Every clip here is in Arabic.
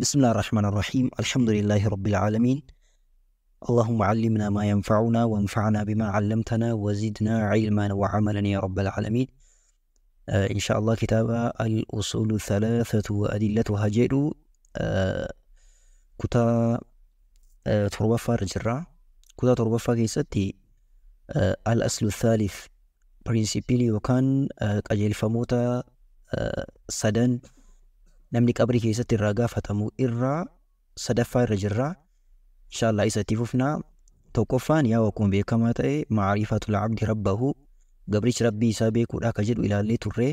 بسم الله الرحمن الرحيم الحمد لله رب العالمين اللهم علمنا ما ينفعنا وانفعنا بما علمتنا وزدنا علما وعملا يا رب العالمين آه إن شاء الله كتاب الأصول الثلاثة وأدلتها جئ آه كتا آه تربفة رجرا كتا تربفة كيستي آه الأصل الثالث برنسيبيلي وكان آه قجل فموتا آه سدن namni qabrii keessatti irraa gaafatamu irraa sadaffaa irra jirraa inshaallah isatti fufnaa tokkoffaan yaa wakkuma beekamaa ta'e maariifatul abdi rabbahu gabrichi rabbii isaa beekuudha ka jedhu ilaallee turree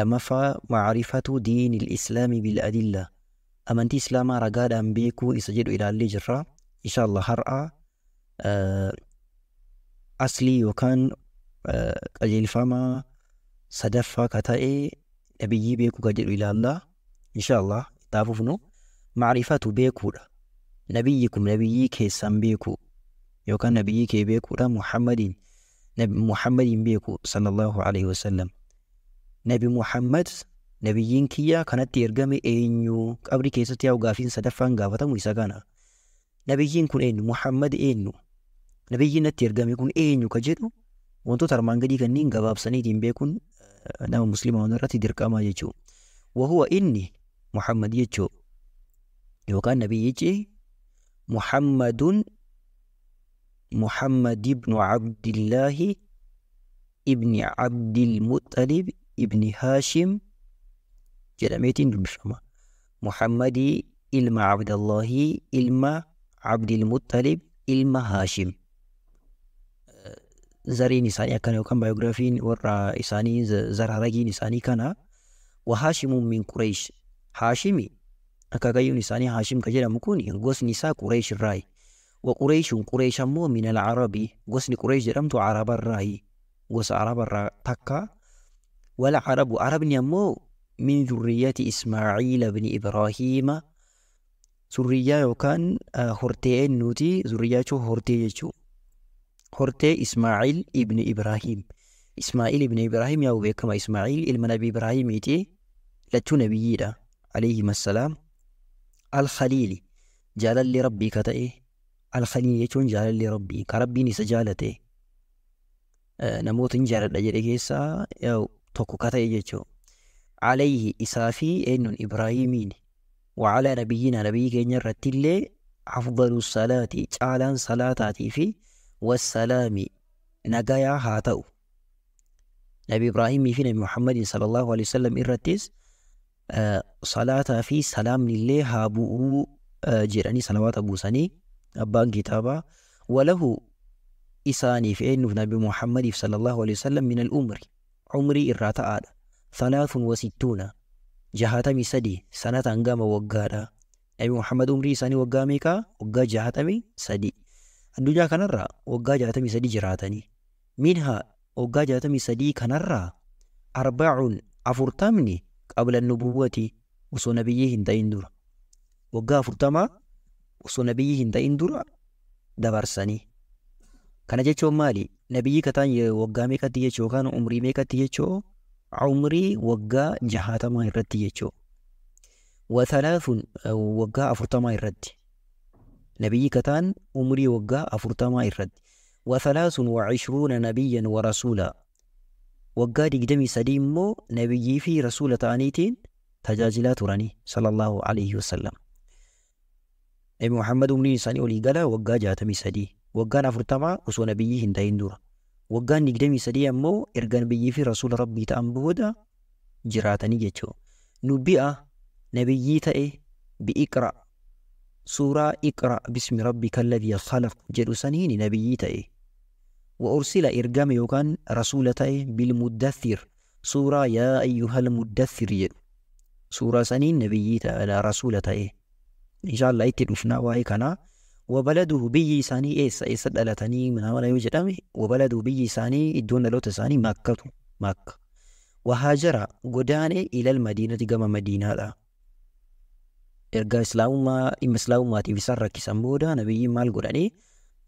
lamaffaa maariifatu diinil islaamii bil adilla amantii islaamaa ragaadhaan beekuu isa jedhu ilaallee jirraa inshaallah har'a aslii yookaan qajeelfamaa sadaffaa ka ta'e nabiyyii beekuu ka jedhu ilaallaa إن شاء الله تافوفنو معرفة بيكودا نبيكم نبيك هيسان بيكو يو كان نبيك بيكودا محمد نبي محمد بيكو صلى الله عليه وسلم نبي محمد nabiyyiin kiyya kanatti ergame eenyu qabri keessatti yaa'u gaafiin sadaffaan gaafatamu isa kana nabiyyiin kun eenyu muhammad eenyu nabiyyiin natti ergame kun eenyu ka jedhu wantoota armaan gadii kanniin gabaabsaniitiin beekuun nama muslimaa hundarratti dirqamaa jechuudha. Wahuwa inni muhammad jechuu yookaan nabiyyichi يجي محمد محمد ابن عبد الله ابن عبد المطلب ابن هاشم جرميتين المشرمة محمد إلما عبد الله إلما عبد المطلب إلما هاشم زري نساني كان يوكان بايوغرافين ورا إساني زر زرارجين نساني كان وهاشم من قريش haashimii akaakayyuun isaanii haashim ka jedhamu kun gosni isaa qureesh irraayi waqureeshuun qureesh ammoo min alcarabi gosni qureesh jedhamtu carabarraayi gosa carabarraa takka walcarabu carabni ammoo min zurriyati ismaaciila bni ibraahiima zurriyyaa yookaan hortee ennuuti zurriyyaa jechuun hortee jechuudha. hortee Ismaa'il ibn Ibrahim. Ismaa'il ibni Ibrahim yaa'u beekama Ismaa'il ilma nabi Ibraahimiiti lachuu nabiyyiidha. عليهما السلام الخليلي الخليل جلال لربي كتئه الخليل يجون لي ربي كربي نيس جالته آه، نموت جلال أجل إجيسا أو توكو كتئه يجو عليه إسافي إن إبراهيمين وعلى نبينا نبي كين رتل أفضل الصلاة تعالى صلاة في والسلام نجايا هاتو نبي إبراهيم في نبي محمد صلى الله عليه وسلم إرتيس salaataa fi salaamni illee haa bu'uu jedhanii salawaata buusanii abbaan kitaabaa walahu isaaniif eenyuuf nabi muhammadiif sallallahu alaihi wasallam min al-umri umrii irraa ta'aadha salaathun wasittuuna jahatamii sadii sanataan gama waggaadha nabi muhammad umrii isaanii waggaa meeqaa waggaa jahatamii sadii addunyaa kanarraa waggaa jahatamii sadii jiraatanii minhaa waggaa jahatamii sadii kanarraa arbaacun afurtamni قبل النبوة وصو نبيه انت اندرا وقا فرتما وصو نبيه انت دبار ساني كان جيتشو مالي نبيه كتان وقا ميكا تيجو كان عمري ميكا تيجو عمري وقا ما يرد تيجو وثلاث وقا أفرتما يرد نبي كتان عمري وقا أفرتما يرد وثلاث وعشرون نبيا ورسولا waggaa digdamii sadii immoo nabiyyii fi rasuula ta'aniitiin tajaajilaa turanii sallallahu alayhi wasallam. Nabi Muhammad umriin isaanii olii gala waggaa jaatamii sadii waggaan afurtamaa osoo nabiyyii hin ta'in dura waggaan digdamii sadii ammoo erga nabiyyii fi rasuula rabbii ta'an booda jiraatanii jechuudha. Nu bi'a nabiyyii ta'e bi'iqra suuraa iqra bismi rabbi kalladii khalaq jedhu saniin nabiyyii ta'e. وأرسل إرقام يوكان رسولتي بالمدثر سورة يا أيها المدثر سورة سنين نبي تعالى رسولتي إن شاء الله يتدفنا وهي كنا وبلده بي ساني إيس إيس دلتني من هنا يوجد وبلده بي ساني الدون لوت ساني مكة مكة وهاجر غداني إلى المدينة كما مدينة لا erga islaamummaa dhimma islaamummaatiif isaan rakkisan booda nabiyyiin maal godhanii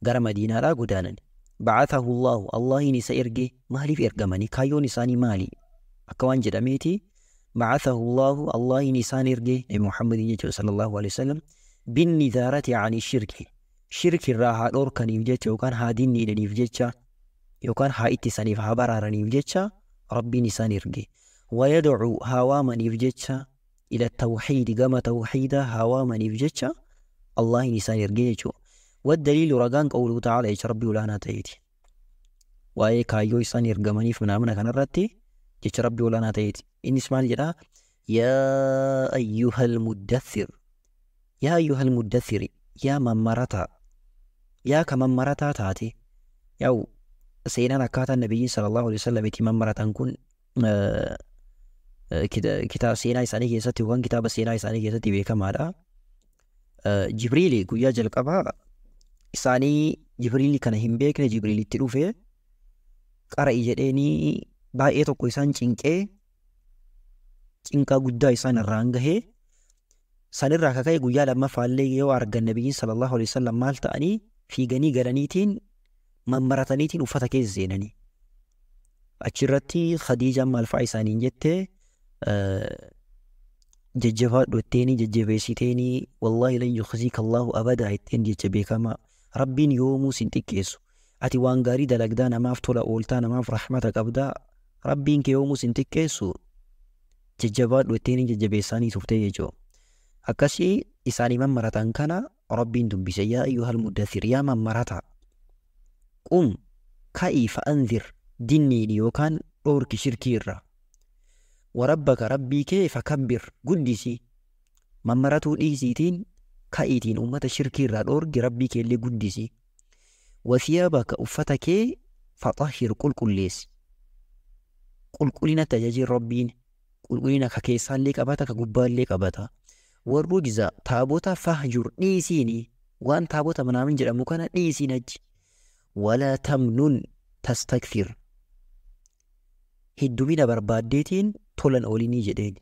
gara madiinaadhaa godaanan بعثه الله الله نسا إرجي مالي في إرجمني كايو نساني مالي أكوان جدميتي بعثه الله الله نسان إرجي محمد صلى الله عليه وسلم بالنذارة عن الشرك شرك الراها أوركن يفجتش وكان هادين إلى يفجتش يوكان هايتي سنيف هبرارن يفجتش ربي نسان إرجي ويدعو هواما يفجتش إلى التوحيد كما توحيدا هواما يفجتش الله نسان إرجي والدليل رجان قوله تعالى إيش ربي ولا أنا تأيتي وأي كايو يصني يرجمني في منامنا كان رتي إيش ربي ولا أنا تأيتي إن اسمع جدا يا أيها المدثر يا أيها المدثر يا من مرتا يا مرتا تاتي يو سيدنا أكاتا النبي صلى الله عليه وسلم يتي مرتا كن آه kitaaba seenaa isaanii keessatti yookaan kitaaba seenaa isaanii keessatti beekamaadha. Jibriili guyyaa jalqabaa isaanii jibriilli kana hin beekne jibriilitti dhufe qara'i jedheenii baay'ee tokko isaan cinqee cinqaa guddaa isaan irraan gahee sanirraa kaka'e guyyaa lammaffaallee yoo argan nabiyyiin sallallahu alaihi wasallam maal ta'anii fiiganii galaniitiin mammarataniitiin uffata keessa seenanii achirratti khadiijaan maal fa'a isaaniin jettee jajjabaa dhotteeni jajjabeessiteenii wallaahi lan yukhziika allaahu abadaa itteen jecha beekamaa Rabbiin yoomuu sin xiqqeessu. Ati waan gaarii dalagdaa namaaf tola ooltaa namaaf rahmata qabdaa. Rabbiin kee yoomuu sin xiqqeessu jajjabaadhu ittiin hin jajjabeessaanii tuftee jechuudha. Akkasii isaan mammaratan kana Rabbiin dubbise yaa iyyuhal muddathir yaa mammarata. Qum ka'ii fa'anzir dinniidhi yookaan dhoorki shirkii irraa. Warabbaka rabbii kee fakabbir guddisi mammaratuu dhiisiitiin ka'iitiin ummata shirkii irraa dhoorgi rabbii kee illee guddisi wasiyaabaka uffata kee faxahir qulqulleessi qulqullina tajaajil rabbiin qulqullina ka keessaallee qabata ka gubbaallee qabata warrugiza taabota fahjur dhiisiini waan taabota manaamin jedhamu kana dhiisiin achi walaa tamnun tastakfir hiddumina barbaaddeetiin tolan olinii jedheen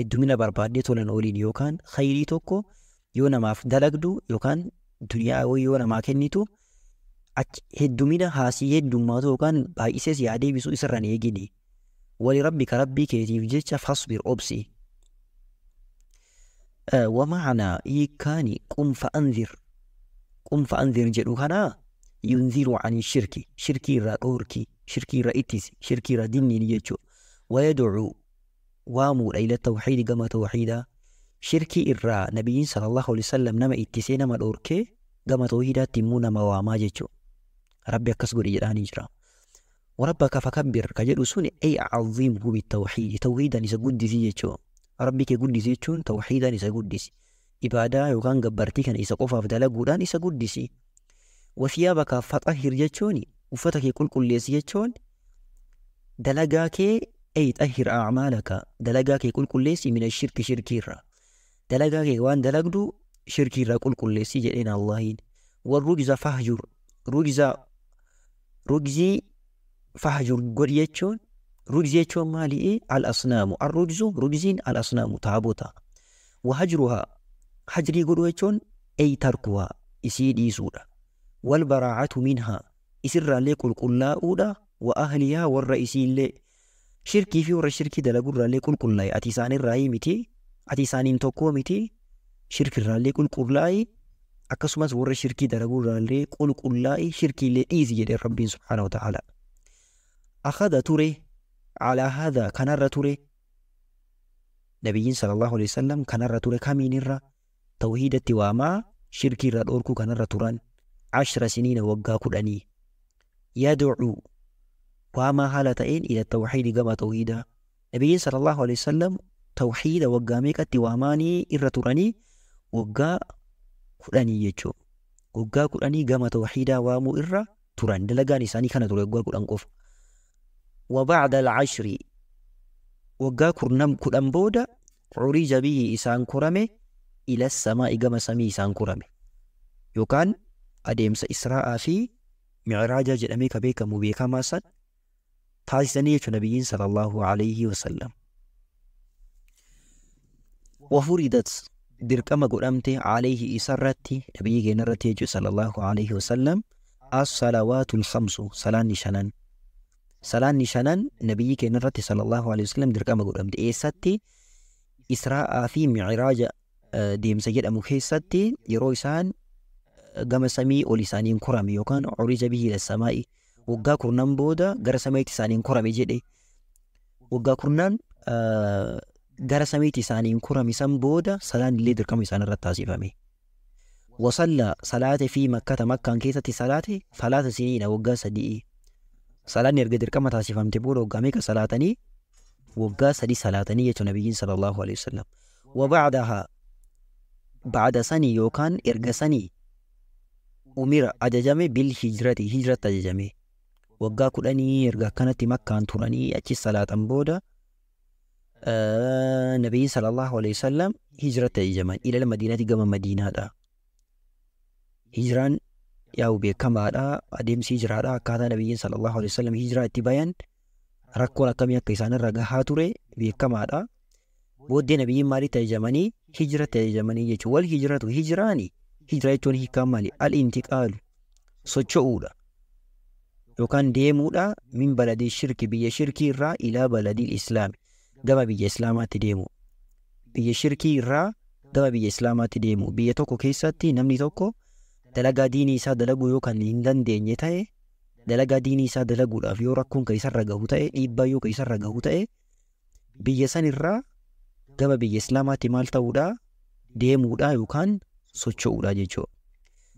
hiddumina barbaaddee tolan oliin yookaan khayrii tokko yoo namaaf dalagdu yookaan dunyaawwan yoo namaa kennitu heddumina haasii heddummaatu yookaan baay'isees yaa deebisu isirraan eegini wali rabbi ka rabbii keetiif jecha fasbir obsi ومعنى يكاني قم فأنذر قم فأنذر جدو هنا ينذر عن الشرك شركي را أوركي شركي را إتس شركي را ديني يجو ويدعو وامو إلى التوحيد كما توحيدا shirkii irraa nabiyyiin sallallahu alaihi wasallam nama ittisee nama dhoorkee gama toohidaatti immoo nama waamaa jechuudha rabbi akkas godhe jedhaanii jira warabbaka fakabbir ka jedhu sun ay aziimhu bitawxiidi tawxiidan isa guddisi jechuudha rabbi kee guddisi jechuun tawxiidan isa guddisi ibaadaa yookaan gabbartii kana isa qofaaf dalaguudhaan isa guddisi wasiyaabaka faxahir jechuun uffata kee qulqulleessi jechuun dalagaa kee ay xahir acmaalaka dalagaa kee qulqulleessi min ashirki shirkiirra dalagaa kee waan dalagdu shirkiirraa qulqulleessii jedheen Allaahiin. Wan rugiza fahjur, rugiza rugzi fahjur godhi jechuun rugizii jechuun maali'i al-asnaamu. Ar-rugizu rugiziin al-asnaamu taabota. Wahajruhaa hajrii godhu jechuun ay tarkuhaa isii dhiisuudha. Wal baraacatu minhaa isirraallee qulqullaa'uudha wa ahliyaa warra isiillee shirkii fi warra shirkii dalagurraallee qulqullaa'e ati isaanirraa miti ati isaaniin tokkoo miti irraallee qulqullaa'ee akkasumas warra shirkii dalaguurraallee shirkii illee dhiisi jedhee rabbiin subhaanahu ta'ala. Akhada ture alaa haadaa kanarra ture nabiyyiin sallallahu alaihi sallam kanarra ture kamiinirra tawhiidatti waamaa shirkiirra dhoorkuu kanarra turan ashra siniina waggaa kudhanii yadcu waamaa haala ta'een ila tawxiidi gama tawhiidaa nabiyyiin sallallahu alaihi sallam tawxiida waggaa meeqatti waamaanii irra turanii waggaa kudhanii jechuu waggaa kudhanii gama tawxiidaa waamuu irra turan dalagaan isaanii kana ture waggaa kudhan qofa وبعد العشر وقا كرنم كدن بودا عرج به إسان كرمه إلى السماء قم سمي إسان كرمه يوكان أديمس إسراء في معراجة جلمي كبيك مبيكا ما سن تاسسني نبيين صلى الله عليه وسلم وفردت dirqama godhamte alayhi isarratti nabii keenya irratti jechuu sallallahu alayhi wasallam as-salawaatul khamsu salaanni shanan salaanni shanan nabii keenya irratti sallallahu alayhi wasallam dirqama godhamte eessatti israa'aa fi miciraaja deemsa jedhamu keessatti yeroo isaan gama samii ol isaaniin kurame yookaan curija biyyi samaa'i waggaa kurnan booda gara samaatti isaaniin kurame jedhe waggaa kurnaan gara samiiti isaaniin kuramisan booda salaan illee dirqama isaan irratti taasifame. وصلى صلاة في مكة مكة كيسة صلاة ثلاث سنين وقا سدي صلاة نرجع دركما تاسفام تبول وقا ميكا صلاتني وقا سدي صلاتني يتو نبي صلى الله عليه وسلم وبعدها بعد سني يوكان إرجع سني أمير أججامي بالهجرة هجرة أججامي وقا كلاني إرجع كانت مكة أنتولاني أتشي صلاة أمبودا آه، نبي صلى الله عليه وسلم هجرة الجمال إلى المدينة جمع مدينة دا هجران ياو كم آه، دا أديم سيجرا دا كذا نبي صلى الله عليه وسلم هجرة تبين ركولا كم يا كيسان الرجع هاتوري بكما دا بود النبي ماري تجماني هجرة تجماني يجوال هجرة هجراني هجرة تون يجون هكمالي الانتقال سوچودا يوكان ديمودا من بلدي الشرك بيا شركي را إلى بلدي الإسلامي gama biyya islaamaatti deemu biyya shirkii irraa gama biyya islaamaatti deemu biyya tokko keessatti namni tokko dalagaa diinii isaa dalaguu yookaan hin dandeenye ta'e dalagaa diinii isaa dalaguudhaaf yoo rakkoon kan isarra gahu ta'e dhiibbaa yoo kan isarra gahu ta'e biyya sanirraa gama biyya islaamaatti maal ta'uudhaa deemuudhaa yookaan socho'uudhaa jechuudha.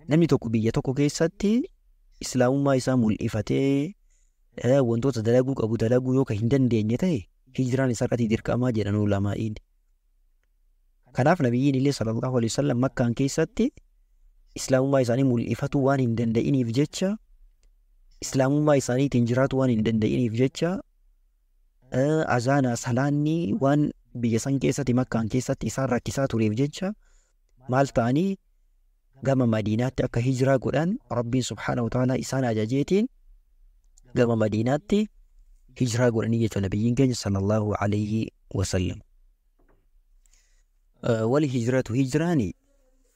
Namni tokko biyya tokko keessatti islaamummaa isaa mul'ifatee wantoota dalaguu qabu dalaguu yoo kan hin dandeenye ta'e hijiraan isaa irratti dirqamaa jedhan lamaa'iin. Kanaaf nabiyyiin illee sallallahu alaihi wasallam makkaan keessatti islaamummaa isaanii mul'ifatuu waan hin danda'iniif jecha islaamummaa isaaniitiin jiraatu waan hin danda'iniif jecha azaanaa salaanni waan biyya san keessatti makkaan keessatti isaan rakkisaa tureef jecha maal ta'anii gama madiinaatti akka hijiraa godhan rabbiin subhaana wa ta'ala isaan ajajeetiin gama madiinaatti hijira godhan niyyata nabiyyin keenya sallallahu alayhi wasallam والهجرة هجراني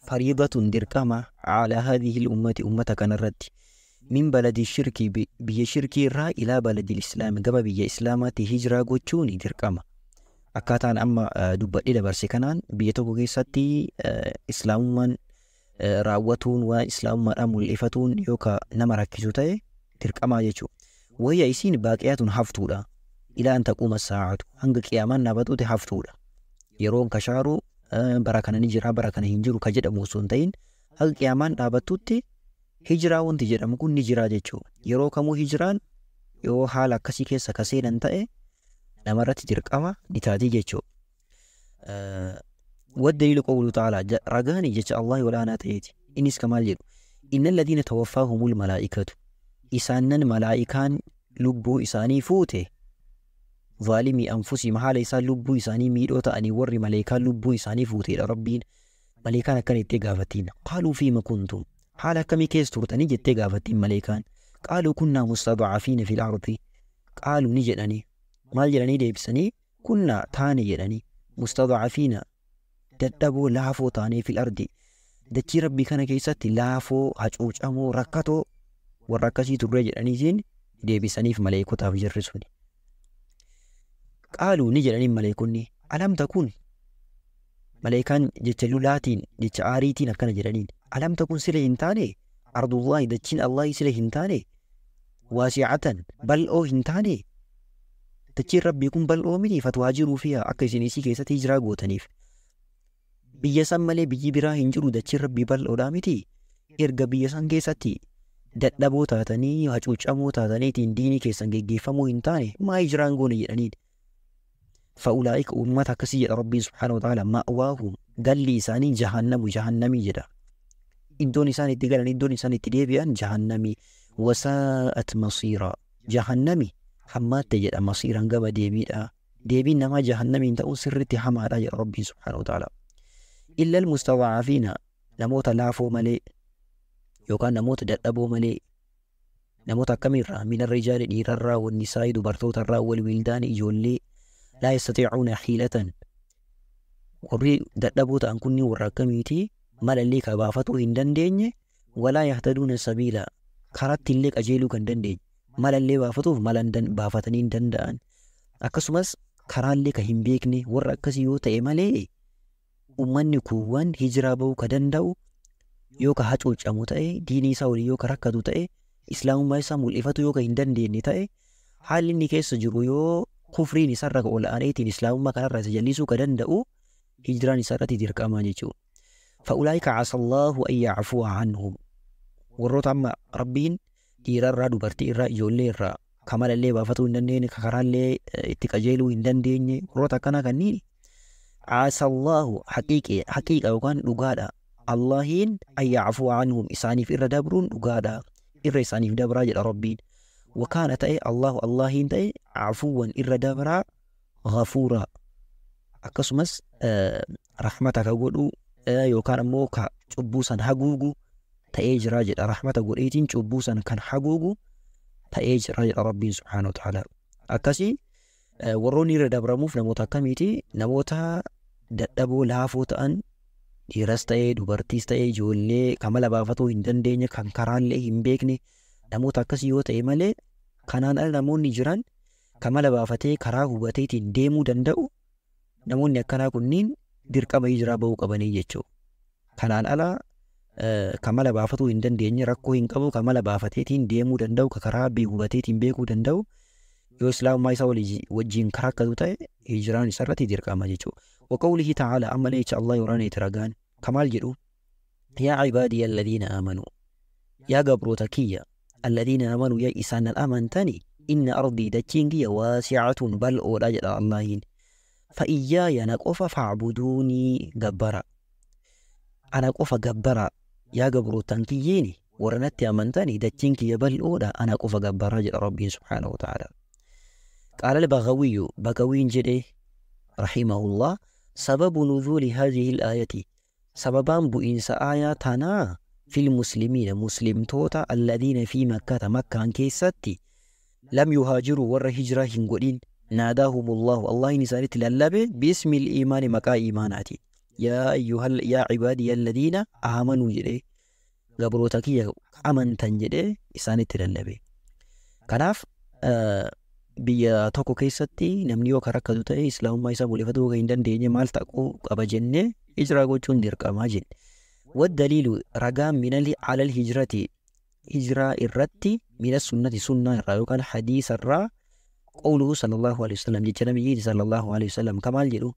فريضة دركمة على هذه الأمة أمة كان الرد من بلد الشرك بي شرك را إلى بلد الإسلام قبا بي إسلامات هجرة قوتشوني دركمة أكاتان أما آه، دبا إلى برسي كانان بيتوكو كيساتي آه، إسلام من آه، راوتون وإسلام من أمو الإفتون يوكا نمركزو تاي دركمة يجو وهي إسين باقيات حفتولا إلى أن تقوم الساعة هنگ قيامان نابتوت حفتودا يرون كشارو آه، بركنا نجرا بركنا هنجرو كجد أموسون تين هنگ قيامان نابتوت هجرا وانت جد أمكون نجرا جيچو يرو كمو هجران يو حالا كسي كيسا كسينا تأي نمرت ترقما نتاتي جيچو آه، والدليل قوله تعالى رجاني جت الله ولا ناتيتي إنس كمال يرو إن الذين توفاهم الملائكة إسانن ملائكان لبو إساني فوته ظالمي أنفسي محال إسان لبو إساني ميدو تأني ور ملائكان لبو إساني فوته ربين ملائكان كان يتقافتين قالوا فيما كنتم حالا كمي كيس ترتني يتقافتين ملائكان قالوا كنا مستضعفين في الأرض قالوا نجدني ما جرني ديبسني كنا تاني جدني مستضعفين تتبو لافو تاني في الأرض دكي ربي كان كيسات لافو هجوج أمو ركتو warra akkasii turre jedhaniitiin deebisaniif maleekotaaf jirri suni. Qaaluu ni jedhaniin maleekonni alam takuun maleekaan jecha lulaatiin jecha aariitiin akkana jedhaniin alam takuun sila hin taane ardullaahi dachiin Allaahii sila hin taane waasiicatan bal'oo hin taane dachiin rabbii kun bal'oo miti fatwaajiruu fi akka isin isii keessatti hijiraa gootaniif. Biyya san malee biyyi biraa hin jiru dachiin rabbii bal'oodhaa miti erga biyya san keessatti dadhaboo taatanii hacuuccamoo taataniitiin diinii keessan geggeeffamuu hin taane maa hijiraan goone jedhaniidha. Fa'ulaa'ika uummata akkasii jedha Rabbiin subhaana wa ta'ala ma'waahum galli isaanii jahannamu jahannamii jedha. Iddoon isaan itti galan iddoon isaan itti deebi'an jahannamii wasaa'at masiira jahannami hammaatte jedha masiiran gaba deebiidha. Deebiin namaa jahannamiin ta'uu sirritti hamaadha jedha Rabbiin subhaana wa ta'ala. Illal mustadaacafiina namoota laafoo malee yookaan namoota dadhaboo malee namoota akkamiirraa min arrijaali dhiirarraa wannisaa'i dubartootarraa wal wiildaani ijoollee laa yastatiicuuna hiilatan warri dadhaboo ta'an kunni warra akkamiiti malallee kabaafatuu hin dandeenye walaa yahtaduuna sabiila karatti illee qajeeluu kan dandeenye malallee baafatuuf mala baafatanii hin danda'an akkasumas karaallee ka hin beekne warra akkasii yoo ta'e malee ummanni kuuwwan hijiraa ba'uu ka danda'u yoo ka hacuuccamu ta'e diinii isaa waliin yoo ka rakkatu ta'e islaamummaa isaa mul'ifatu yoo ka hin dandeenye ta'e haalli inni keessa jiru yoo kufriin isarra ka ol'aaneetiin islaamummaa kanarraa isa jallisuu ka danda'u hijiraan isarratti dirqamaa jechuudha. Fa'ulaa'ika casallaahu an yacfuwa canhum warroota amma rabbiin dhiirarraa dubartii irraa ijoollee irraa kamalallee baafatuu hin dandeenye karaallee itti qajeeluu hin dandeenye warroota akkanaa kanneen caasallaahu haqiiqa yookaan dhugaadha Allahin ayyaa cafuu anhum isaaniif irra dabruun dhugaadha. Irra isaaniif dabraa jedha Rabbiin. Wakaana ta'e Allahu Allahiin ta'e cafuuwwan irra dabraa ghafuura. Akkasumas rahmata ka godhu yookaan ammoo ka cubbuu san jira jedha. Rahmata godheetiin cubbuu kan hagugu ta'ee jira jedha Rabbiin subhaanahu ta'ala. Akkasii warroonni irra dabramuuf namota akkamiiti? Namoota dadhaboo laafoo ta'an dhiiras ta'ee dubartiis ta'ee ijoollee kamala baafatuu hin dandeenye kan karaallee hin beekne namoota akkasii yoo ta'e malee kanaan ala namoonni jiran kamala baafatee karaa hubateetiin deemuu danda'u namoonni akkanaa kunniin dirqama ijiraa ba'uu qabanii jechuu Kanaan ala kamala baafatuu hin dandeenye rakkoo hin qabu kamala baafateetiin deemuu danda'u karaa hubateetiin beekuu danda'u yoo islaamummaa isaa wajjiin karaa akkasuu ta'e hijiraan isarratti dirqama jechuudha. وقوله تعالى أما ليش الله يراني ترغان كمال جدو يا عبادي الذين آمنوا يا تكية الذين آمنوا يا إسان الأمن تاني إن أرضي دتشينجي واسعة بل أولا جل الله فإياي أنا قف فاعبدوني قبرا أنا قف قبرا يا قبروتكييني ورنت أمنتني دتشينكي بل أولا أنا قف قبرا جل ربي سبحانه وتعالى قال البغوي بغوين جدي رحمه الله سبب نزول هذه الآية سببا بإنس آية تنا في المسلمين مسلم توتا الذين في مكة مكة كيساتي لم يهاجروا ور هجرة هنقولين ناداهم الله الله نساني تلالب باسم الإيمان مكا إيماناتي يا أيها يا عبادي الذين آمنوا جدي قبروتك يا أمن تنجدي إساني تلالب كناف آه biyya tokko keessatti namni yoo karaa akka ta'e islaamummaa isaa buleeffatu yoo hin dandeenye maal ta'uu qaba jennee hijiraa gochuun dirqamaa jenne. Waddaliilu ragaa minali alal hijirati hijiraa irratti mina sunnati sunnaa irraa yookaan hadiisa irraa qawluhu sallallahu alaihi wasallam jecha nabiyyiin sallallahu alaihi wasallam kamaal jedhu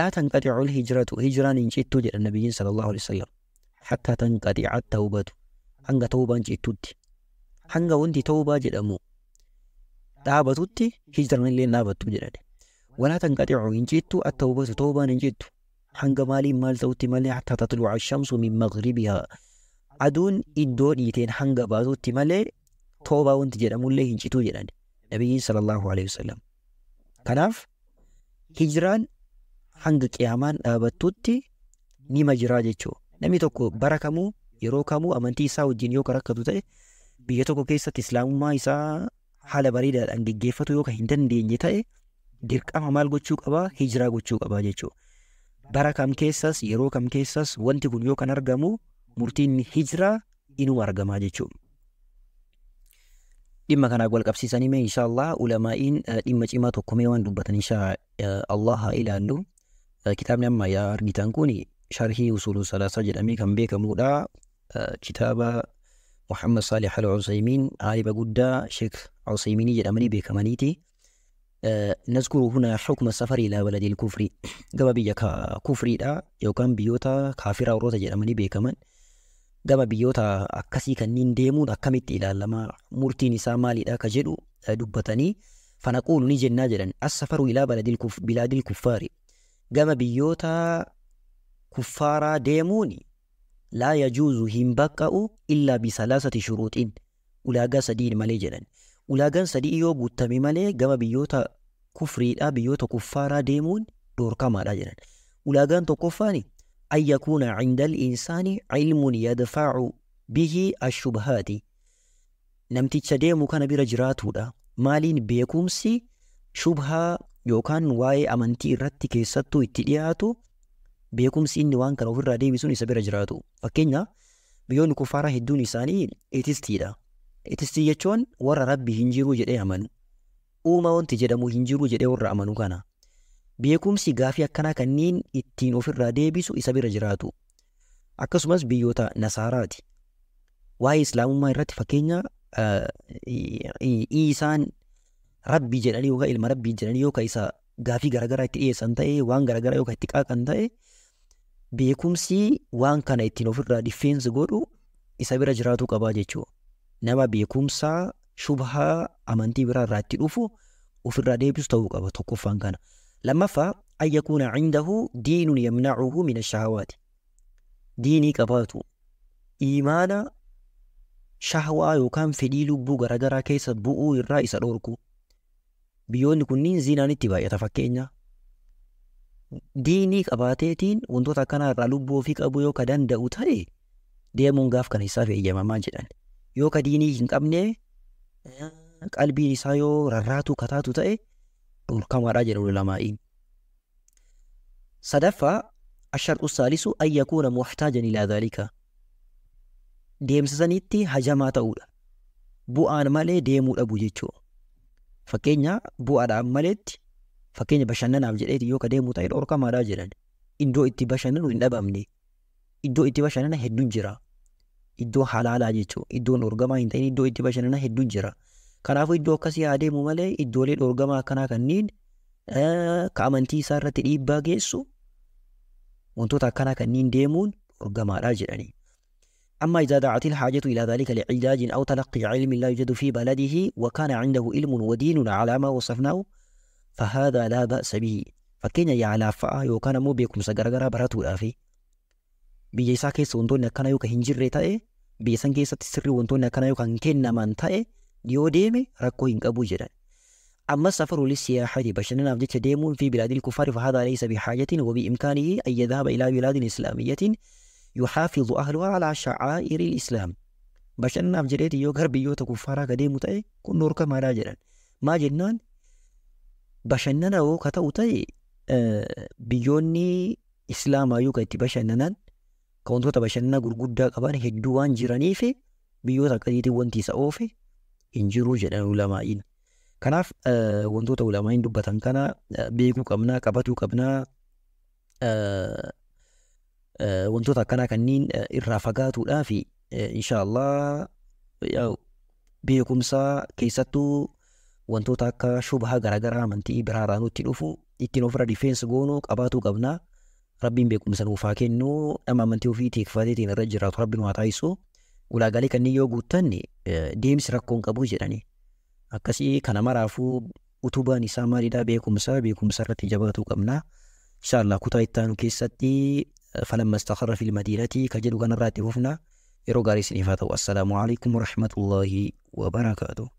laa tanqaxicu hijiratu hijiraan hin cittu jedha nabiyyiin sallallahu alaihi wasallam hakka tanqaxica tawbatu hanga tawbaan cittutti hanga wanti tawbaa jedhamu dhaabatutti hijran illee dhaabattu jedhani. Walaatan qaxiicuu hin jettu attaubatu toobaan hin jettu hanga maaliin maal ta'utti malee hatta tatluca shamsu min magribihaa. Aduun iddoo dhiiteen hanga baatutti malee toobaa wanti jedhamullee hin cituu jedhani. Nabiyyiin sallallahu alaihi wasallam. Kanaaf hijraan hanga qiyaamaan dhaabattutti nima jiraa jechuudha. Namni tokko bara kamuu yeroo kamuu amantii isaa wajjin yoo rakkatu ta'e biyya tokko keessatti islaamummaa isaa haala bareedaadhaan geggeeffatu yookaan hin dandeenye ta'e dirqama maal gochuu qabaa hijiraa gochuu qabaa jechuudha. Bara kam keessas yeroo kam keessas wanti kun yookaan argamu murtiin hijiraa inuma argamaa jechuudha. Dhimma kanaaf wal qabsiisanii mee inshaallah ulamaa'iin dhimma cimaa tokko mee waan dubbatan inshaa Allah haa ilaallu. Kitaabni amma yaa argitan kuni sharhii usuluu salaasaa jedhamee kan beekamudha. Kitaaba محمد صالح العثيمين غالبا قد شيخ عثيمين جدامني بكمانيتي أه نذكر هنا حكم السفر إلى بلد الكفر قبا بيجا كفري دا كان بيوتا كافرة وروتا جدامني بكمان قبا بيوتا أكسي كنين ديمون أكمت إلى لما مرتي مرتين مالي دا كجدو آه، دبتاني فنقول نجن ناجرا السفر إلى بلد الكفر بلاد الكفار قام بيوتا كفارا ديموني لا يجوز هنبكأ إلا بثلاثة شروط ulaagaa sadii malee jedhan ulaagaan sadii yoo guutame malee gama biyyoota kufriidhaa biyyoota kuffaaraa deemuun doorkamaadha jedhan ulaagaan tokkoffaani an yakuuna cinda al-insaani cilmun yadfaacu bihi ashubhaati namticha deemu kana bira jiraatudha maaliin beekumsi shubhaa yookaan waa'ee amantii irratti keessattuu itti dhiyaatu beekumsi inni waan kana ofirraa deemi sun isa bira jiraatu. Fakkeenya biyyoonni kuffaaraa hedduun isaanii etistiidha. Etistii jechuun warra rabbi hin jiru jedhee amanu. Uuma wanti jedhamu hin jiru jedhee warra amanu kana. Beekumsi gaafii akkanaa kanneen ittiin ofirraa deebisu isa bira jiraatu. Akkasumas biyyoota nasaaraati. Waa'ee islaamummaa irratti fakkeenya isaan rabbii jedhanii yookaan ilma rabbii jedhanii yookaan isa gaafii garaagaraa itti dhiyeessan ta'ee waan garaagaraa yookaan itti qaaqan ta'ee beekumsi waan kana ittiin ofirraa dhiffeensi godhu isa bira jiraatu qabaa jechuudha. Nama beekumsaa shubhaa amantii biraa irraa itti dhufu ofirraa deebisu ta'uu qaba tokkoffaan kana. Lammaffaa an yakuuna cindahu diinun yamnacuhu min ashaawaati. Diinii qabaatu imaana shahwaa yookaan fedhii lubbuu garaagaraa keessa bu'uu irraa isa dhorku. Biyyoonni kunniin ziinaan itti baay'ata fakkeenya diinii qabaateetiin wantoota akkanaa irraa lubbuu ofii qabu yoo ka danda'u ta'e deemuun gaaf kan isaaf eeyyamamaa jedhan yoo ka diinii hin qabne qalbiin eh, isaa yoo rarraatu kataatu ta'e dhorkamaadhaa jedhu lamaa'iin. Sadaffaa ashartu saalisu an yakuuna muhtaajan ilaa dhaalika deemsa saniitti hajamaa ta'uudha bu'aan malee deemuu dhabu jechuudha fakkeenya bu'aadhaan maleetti fakkeenya bashannanaaf jedheeti yoo ka deemu ta'e dhorkamaadhaa jedhan iddoo itti bashannanu hin dhabamne iddoo itti bashannana hedduun jira iddoo halaalaa jechuudha iddoon dhorgamaa hin ta'in iddoo itti bashannana hedduun jira kanaafuu iddoo akkasii haa deemu malee iddoolee dhorgamaa akkanaa kanneen ka amantii isaa irratti dhiibbaa geessu wantoota akkanaa kanneen deemuun dhorgamaadhaa jedhanii. أما إذا دعت الحاجة إلى ذلك لعلاج أو تلقي علم لا يوجد في بلده وكان عنده علم ودين على ما وصفناه فهذا لا بأس به فكين يعلى فا يوكان مو بيكم سغرغرا براتو دافي بيجي ساكي سوندون كان يوك هنجر ريتاي إيه. بي سانكي ست سري وندون كان يوك نمان تاي إيه. ديو ديمي ركو ان ابو جرا اما سفر للسياحه دي بشنن ابدي تديمون في بلاد الكفار فهذا ليس بحاجه وبامكانه ان يذهب الى بلاد اسلاميه يحافظ اهلها على شعائر الاسلام بشنن ابجريت يو غربيو تكفارا قديم تاي إيه. كنور كما راجرا ما جنان bashannanawoo ka ta'u ta'e biyyoonni islaamaa yoo ka itti bashannanan ka wantoota bashannanaa gurguddaa qaban hedduu waan jiraniif biyyoota akkasiitiin wanti isa oofe hin jiru jedhan ulamaa'iin. Kanaaf wantoota ulamaa'iin dubbatan kana beekuu qabnaa qabatuu qabnaa wantoota akkanaa kanneen irraa fagaatuudhaa fi inshaallah beekumsa keessattuu wantoota akka shubhaa garaagaraa amantii biraarraa nutti dhufu ittiin ofirra rifeensa goonuu qabaatu qabna. Rabbiin beekumsa nuuf haa kennu dhama amantii ofii teekfateetiin irra jiraatu rabbi nu haa taasisu. Ulaagaalee kanneen yoo guuttanne deemsi rakkoon qabu jedhani. Akkasii kana maraafuu utubaan isaa maalidhaa beekumsa beekumsa irratti jabaatuu qabna. Inshaallah kutaa ittaanu keessatti falammas takarra filmadiirati ka jedhu kanarraatti fufna. Yeroo gaarii isiniif haa ta'u. Assalaamu alaikum warahmatullaahi wabarakaatuh.